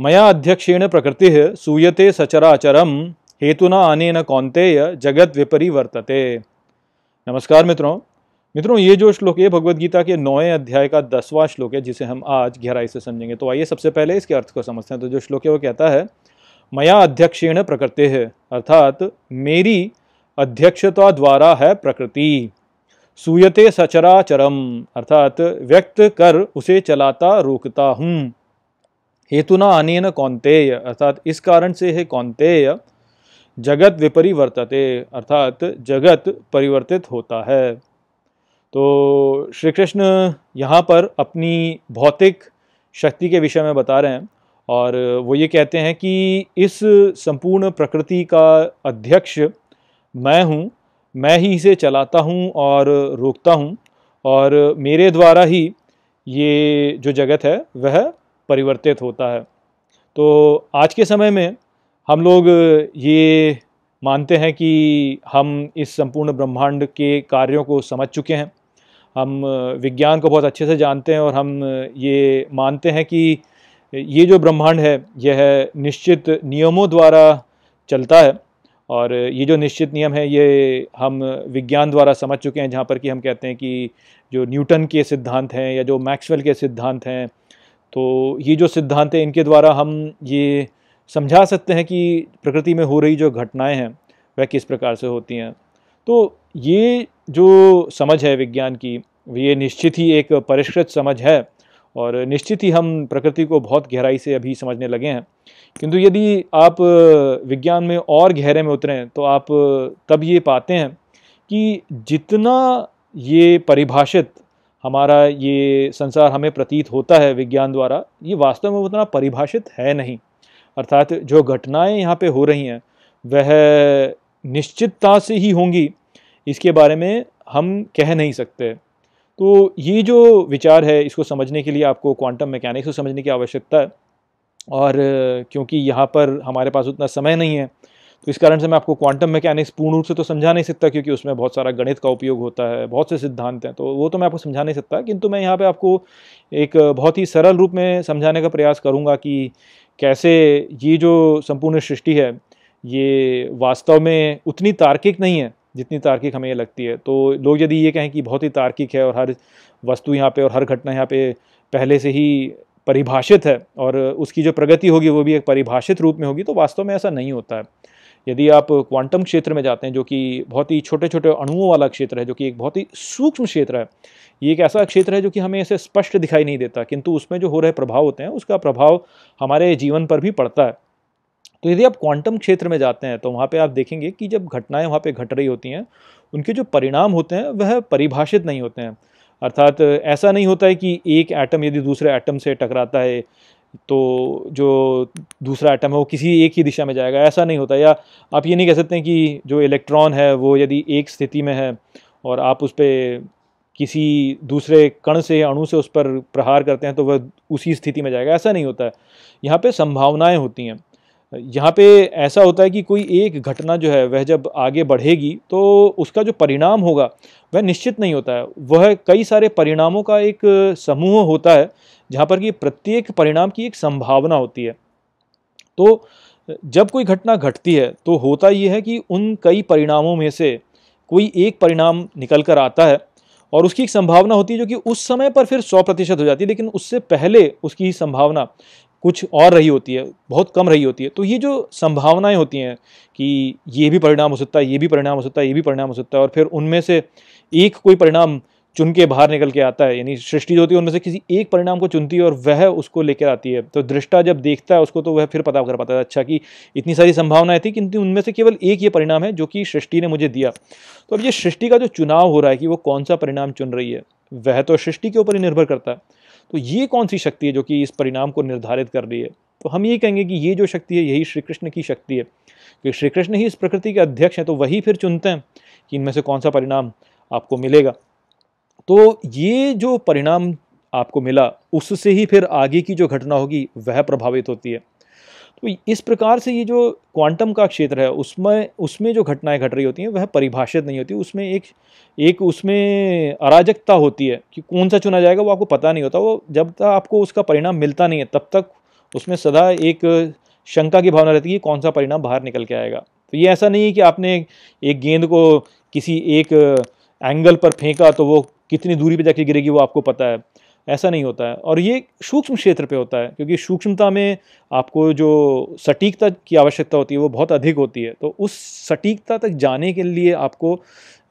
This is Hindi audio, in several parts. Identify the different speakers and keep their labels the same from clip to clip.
Speaker 1: मया अध्यक्षेण प्रकृति सूयते सचराचरम हेतुना अनेन कौंतेय जगत विपरी वर्तते नमस्कार मित्रों मित्रों ये जो श्लोक है भगवत गीता के नौवें अध्याय का दसवां श्लोक है जिसे हम आज गहराई से समझेंगे तो आइए सबसे पहले इसके अर्थ को समझते हैं तो जो श्लोक है वो कहता है मया अध्यक्षेण प्रकृति है अर्थात मेरी अध्यक्षता द्वारा है प्रकृति सूयते सचरा चरम अर्थात व्यक्त कर उसे चलाता रोकता हूँ हेतुना अनेन कौंतेय अर्थात इस कारण से है कौंतेय जगत विपरिवर्तते अर्थात जगत परिवर्तित होता है तो श्री कृष्ण यहाँ पर अपनी भौतिक शक्ति के विषय में बता रहे हैं और वो ये कहते हैं कि इस संपूर्ण प्रकृति का अध्यक्ष मैं हूँ मैं ही इसे चलाता हूँ और रोकता हूँ और मेरे द्वारा ही ये जो जगत है वह परिवर्तित होता है तो आज के समय में हम लोग ये मानते हैं कि हम इस संपूर्ण ब्रह्मांड के कार्यों को समझ चुके हैं हम विज्ञान को बहुत अच्छे से जानते हैं और हम ये मानते हैं कि ये जो ब्रह्मांड है यह निश्चित नियमों द्वारा चलता है और ये जो निश्चित नियम है ये हम विज्ञान द्वारा समझ चुके हैं जहाँ पर कि हम कहते हैं कि जो न्यूटन के सिद्धांत हैं या जो मैक्सवेल के सिद्धांत हैं तो ये जो सिद्धांत है इनके द्वारा हम ये समझा सकते हैं कि प्रकृति में हो रही जो घटनाएं हैं वह किस प्रकार से होती हैं तो ये जो समझ है विज्ञान की ये निश्चित ही एक परिष्कृत समझ है और निश्चित ही हम प्रकृति को बहुत गहराई से अभी समझने लगे हैं किंतु यदि आप विज्ञान में और गहरे में उतरें तो आप तब ये पाते हैं कि जितना ये परिभाषित हमारा ये संसार हमें प्रतीत होता है विज्ञान द्वारा ये वास्तव में उतना परिभाषित है नहीं अर्थात जो घटनाएं यहाँ पे हो रही हैं वह निश्चितता से ही होंगी इसके बारे में हम कह नहीं सकते तो ये जो विचार है इसको समझने के लिए आपको क्वांटम मैकेनिक्स को समझने की आवश्यकता है और क्योंकि यहाँ पर हमारे पास उतना समय नहीं है तो इस कारण से मैं आपको क्वांटम मैकेनिक्स पूर्ण रूप से तो समझा नहीं सकता क्योंकि उसमें बहुत सारा गणित का उपयोग होता है बहुत से सिद्धांत हैं तो वो तो मैं आपको समझा नहीं सकता किंतु मैं यहाँ पर आपको एक बहुत ही सरल रूप में समझाने का प्रयास करूँगा कि कैसे ये जो संपूर्ण सृष्टि है ये वास्तव में उतनी तार्किक नहीं है जितनी तार्किक हमें ये लगती है तो लोग यदि ये कहें कि बहुत ही तार्किक है और हर वस्तु यहाँ पे और हर घटना यहाँ पे पहले से ही परिभाषित है और उसकी जो प्रगति होगी वो भी एक परिभाषित रूप में होगी तो वास्तव में ऐसा नहीं होता है यदि आप क्वांटम क्षेत्र में जाते हैं जो कि बहुत ही छोटे छोटे अणुओं वाला क्षेत्र है जो कि एक बहुत ही सूक्ष्म क्षेत्र है ये एक ऐसा क्षेत्र है जो कि हमें ऐसे स्पष्ट दिखाई नहीं देता किंतु उसमें जो हो रहे प्रभाव होते हैं उसका प्रभाव हमारे जीवन पर भी पड़ता है तो यदि आप क्वांटम क्षेत्र में जाते हैं तो वहाँ पर आप देखेंगे कि जब घटनाएं वहाँ पर घट रही होती हैं उनके जो परिणाम होते हैं वह परिभाषित नहीं होते हैं अर्थात ऐसा नहीं होता है कि एक एटम यदि दूसरे एटम से टकराता है तो जो दूसरा आइटम है वो किसी एक ही दिशा में जाएगा ऐसा नहीं होता या आप ये नहीं कह सकते कि जो इलेक्ट्रॉन है वो यदि एक स्थिति में है और आप उस पर किसी दूसरे कण से अणु से उस पर प्रहार करते हैं तो वह उसी स्थिति में जाएगा ऐसा नहीं होता है यहाँ पर संभावनाएँ होती हैं यहाँ पे ऐसा होता है कि कोई एक घटना जो है वह जब आगे बढ़ेगी तो उसका जो परिणाम होगा वह निश्चित नहीं होता है वह कई सारे परिणामों का एक समूह होता है जहाँ पर कि प्रत्येक परिणाम की एक संभावना होती है तो जब कोई घटना घटती है तो होता यह है कि उन कई परिणामों में से कोई एक परिणाम निकल कर आता है और उसकी एक संभावना होती है जो कि उस समय पर फिर सौ प्रतिशत हो जाती है लेकिन उससे पहले उसकी संभावना कुछ और रही होती है बहुत कम रही होती है तो ये जो संभावनाएं होती हैं कि ये भी परिणाम हो सकता है ये भी परिणाम हो सकता है ये भी परिणाम हो सकता है और फिर उनमें से एक कोई परिणाम चुन के बाहर निकल के आता है यानी सृष्टि जो होती है उनमें से किसी एक परिणाम को चुनती है और वह उसको लेकर आती है तो दृष्टा जब देखता है उसको तो वह फिर पता कर पाता है अच्छा कि इतनी सारी संभावनाएं थी किंतु उनमें से केवल एक ये परिणाम है जो कि सृष्टि ने मुझे दिया तो अब ये सृष्टि का जो चुनाव हो रहा है कि वो कौन सा परिणाम चुन रही है वह तो सृष्टि के ऊपर ही निर्भर करता है तो ये कौन सी शक्ति है जो कि इस परिणाम को निर्धारित कर रही है तो हम ये कहेंगे कि ये जो शक्ति है यही श्री कृष्ण की शक्ति है क्योंकि श्री कृष्ण ही इस प्रकृति के अध्यक्ष हैं तो वही फिर चुनते हैं कि इनमें से कौन सा परिणाम आपको मिलेगा तो ये जो परिणाम आपको मिला उससे ही फिर आगे की जो घटना होगी वह प्रभावित होती है तो इस प्रकार से ये जो क्वांटम का क्षेत्र है उसमें उसमें जो घटनाएं घट रही होती हैं वह परिभाषित नहीं होती उसमें एक एक उसमें अराजकता होती है कि कौन सा चुना जाएगा वो आपको पता नहीं होता वो जब तक आपको उसका परिणाम मिलता नहीं है तब तक उसमें सदा एक शंका की भावना रहती है कि कौन सा परिणाम बाहर निकल के आएगा तो ये ऐसा नहीं है कि आपने एक गेंद को किसी एक एंगल पर फेंका तो वो कितनी दूरी पर जाके गिरेगी वो आपको पता है ऐसा नहीं होता है और ये सूक्ष्म क्षेत्र पे होता है क्योंकि सूक्ष्मता में आपको जो सटीकता की आवश्यकता होती है वो बहुत अधिक होती है तो उस सटीकता तक जाने के लिए आपको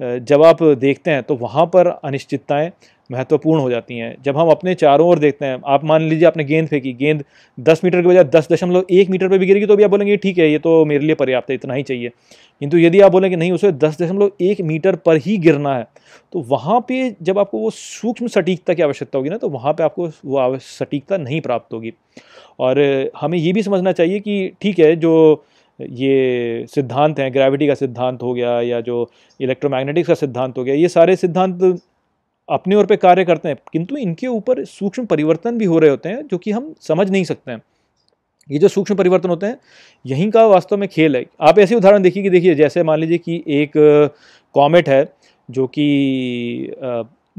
Speaker 1: जब आप देखते हैं तो वहाँ पर अनिश्चितताएँ महत्वपूर्ण हो जाती हैं जब हम अपने चारों ओर देखते हैं आप मान लीजिए आपने गेंद फेंकी गेंद दस मीटर के बजाय दस दशमलव एक मीटर पर भी गिरेगी तो भी आप बोलेंगे ठीक है ये तो मेरे लिए पर्याप्त है इतना ही चाहिए किंतु यदि आप बोलेंगे नहीं उसे दस दशमलव एक मीटर पर ही गिरना है तो वहाँ पर जब आपको वो सूक्ष्म सटीकता की आवश्यकता होगी ना तो वहाँ पर आपको वो सटीकता नहीं प्राप्त होगी और हमें ये भी समझना चाहिए कि ठीक है जो ये सिद्धांत हैं ग्रेविटी का सिद्धांत हो गया या जो इलेक्ट्रोमैग्नेटिक्स का सिद्धांत हो गया ये सारे सिद्धांत अपने ओर पे कार्य करते हैं किंतु इनके ऊपर सूक्ष्म परिवर्तन भी हो रहे होते हैं जो कि हम समझ नहीं सकते हैं ये जो सूक्ष्म परिवर्तन होते हैं यहीं का वास्तव में खेल है आप ऐसे उदाहरण देखिए कि देखिए जैसे मान लीजिए कि एक कॉमेट है जो कि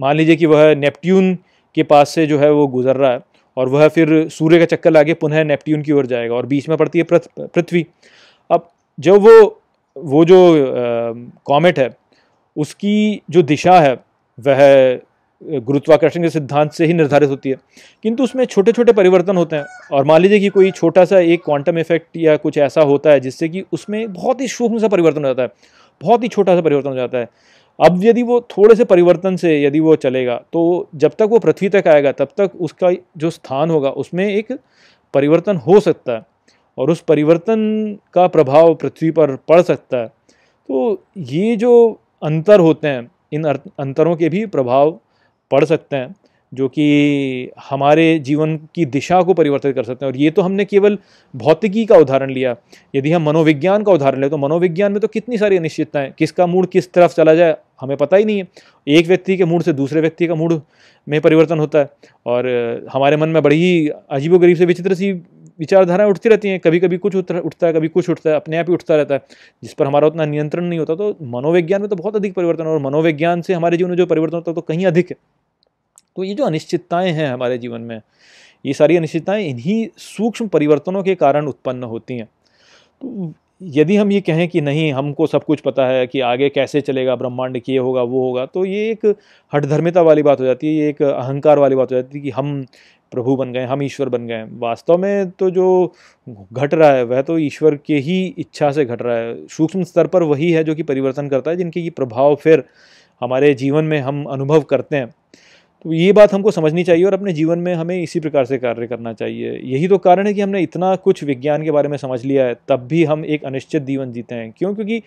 Speaker 1: मान लीजिए कि वह नेपट्यून के पास से जो है वो गुजर रहा है और वह फिर सूर्य का चक्कर लागे पुनः नेपट्यून की ओर जाएगा और बीच में पड़ती है पृथ्वी अब जब वो वो जो कॉमेट है उसकी जो दिशा है वह गुरुत्वाकर्षण के सिद्धांत से ही निर्धारित होती है किंतु उसमें छोटे छोटे परिवर्तन होते हैं और मान लीजिए कि कोई छोटा सा एक क्वांटम इफेक्ट या कुछ ऐसा होता है जिससे कि उसमें बहुत ही सूक्ष्म सा परिवर्तन हो जाता है बहुत ही छोटा सा परिवर्तन हो जाता है अब यदि वो थोड़े से परिवर्तन से यदि वो चलेगा तो जब तक वो पृथ्वी तक आएगा तब तक उसका जो स्थान होगा उसमें एक परिवर्तन हो सकता है और उस परिवर्तन का प्रभाव पृथ्वी पर पड़ सकता है तो ये जो अंतर होते हैं इन अंतरों के भी प्रभाव पड़ सकते हैं जो कि हमारे जीवन की दिशा को परिवर्तित कर सकते हैं और ये तो हमने केवल भौतिकी का उदाहरण लिया यदि हम मनोविज्ञान का उदाहरण लें तो मनोविज्ञान में तो कितनी सारी अनिश्चितताएं किसका मूड किस तरफ चला जाए हमें पता ही नहीं है एक व्यक्ति के मूड से दूसरे व्यक्ति का मूड में परिवर्तन होता है और हमारे मन में बड़ी ही अजीबोगरीब से विचित्र सी विचारधाराएं उठती रहती हैं कभी कभी कुछ उठता है कभी कुछ उठता है अपने आप ही उठता रहता है जिस पर हमारा उतना नियंत्रण नहीं होता तो मनोविज्ञान में तो बहुत अधिक परिवर्तन है और मनोविज्ञान से हमारे जीवन में जो परिवर्तन होता है तो कहीं अधिक है तो ये जो अनिश्चितताएँ हैं हमारे जीवन में ये सारी अनिश्चितताएँ इन्हीं सूक्ष्म परिवर्तनों के कारण उत्पन्न होती हैं तो यदि हम ये कहें कि नहीं हमको सब कुछ पता है कि आगे कैसे चलेगा ब्रह्मांड ये होगा वो होगा तो ये एक हठधर्मिता वाली बात हो जाती है ये एक अहंकार वाली बात हो जाती है कि हम प्रभु बन गए हम ईश्वर बन गए वास्तव में तो जो घट रहा है वह तो ईश्वर के ही इच्छा से घट रहा है सूक्ष्म स्तर पर वही है जो कि परिवर्तन करता है जिनके ये प्रभाव फिर हमारे जीवन में हम अनुभव करते हैं तो ये बात हमको समझनी चाहिए और अपने जीवन में हमें इसी प्रकार से कार्य करना चाहिए यही तो कारण है कि हमने इतना कुछ विज्ञान के बारे में समझ लिया है तब भी हम एक अनिश्चित जीवन जीते हैं क्यों क्योंकि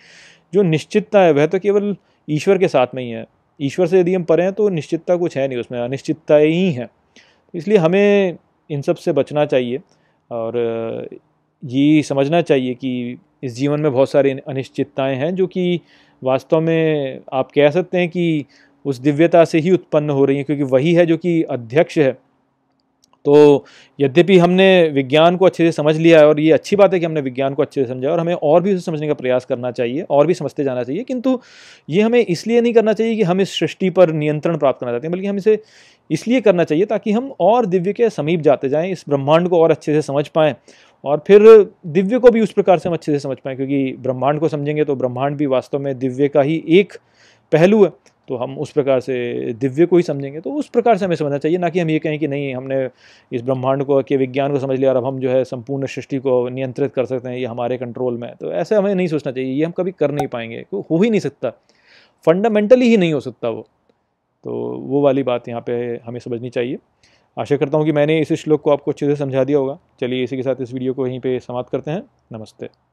Speaker 1: जो निश्चितता है वह तो केवल ईश्वर के साथ में ही है ईश्वर से यदि हम परे हैं तो निश्चितता कुछ है नहीं उसमें अनिश्चितता ही है इसलिए हमें इन सब से बचना चाहिए और ये समझना चाहिए कि इस जीवन में बहुत सारी अनिश्चितताएं हैं जो कि वास्तव में आप कह सकते हैं कि उस दिव्यता से ही उत्पन्न हो रही हैं क्योंकि वही है जो कि अध्यक्ष है तो यद्यपि हमने विज्ञान को अच्छे से समझ लिया है और ये अच्छी बात है कि हमने विज्ञान को अच्छे से समझा और हमें और भी उसे समझने का प्रयास करना चाहिए और भी समझते जाना चाहिए किंतु ये हमें इसलिए नहीं करना चाहिए कि हम इस सृष्टि पर नियंत्रण प्राप्त करना चाहते हैं बल्कि हम इसे इसलिए करना चाहिए ताकि हम और दिव्य के समीप जाते जाएँ इस ब्रह्मांड को और अच्छे से समझ पाएँ और फिर दिव्य को भी उस प्रकार से हम अच्छे से समझ पाएँ क्योंकि ब्रह्मांड को समझेंगे तो ब्रह्मांड भी वास्तव में दिव्य का ही एक पहलू है तो हम उस प्रकार से दिव्य को ही समझेंगे तो उस प्रकार से हमें समझना चाहिए ना कि हम ये कहें कि नहीं हमने इस ब्रह्मांड को के विज्ञान को समझ लिया और अब हम जो है संपूर्ण सृष्टि को नियंत्रित कर सकते हैं ये हमारे कंट्रोल में तो ऐसे हमें नहीं सोचना चाहिए ये हम कभी कर नहीं पाएंगे हो ही नहीं सकता फंडामेंटली ही नहीं हो सकता वो तो वो वाली बात यहाँ पर हमें समझनी चाहिए आशा करता हूँ कि मैंने इस श्लोक को आपको अच्छे से समझा दिया होगा चलिए इसी के साथ इस वीडियो को यहीं पर समाप्त करते हैं नमस्ते